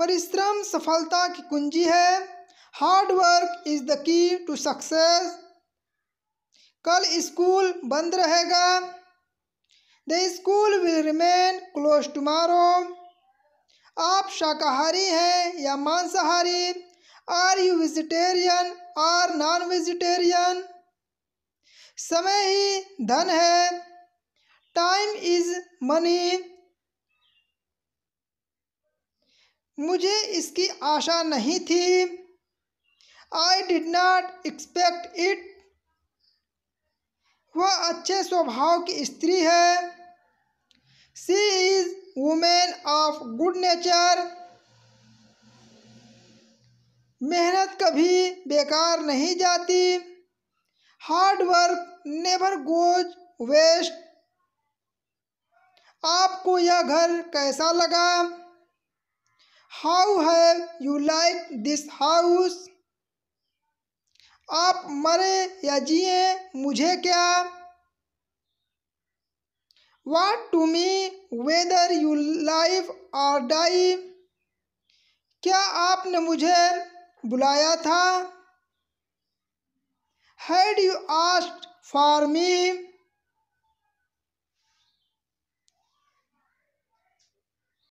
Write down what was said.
परिश्रम सफलता की कुंजी है hard work is the key to success कल स्कूल बंद रहेगा the school will remain close tomorrow आप शाकाहारी हैं या मांसाहारी are you vegetarian are non vegetarian समय ही धन है टाइम इज मनी मुझे इसकी आशा नहीं थी I did not expect it वह अच्छे स्वभाव की स्त्री है she is women of good nature मेहनत कभी बेकार नहीं जाती hard work never goes waste आपको यह घर कैसा लगा how have you like this house आप मरे या जिए मुझे क्या what to me whether you life और डाई क्या आपने मुझे बुलाया था had you asked for me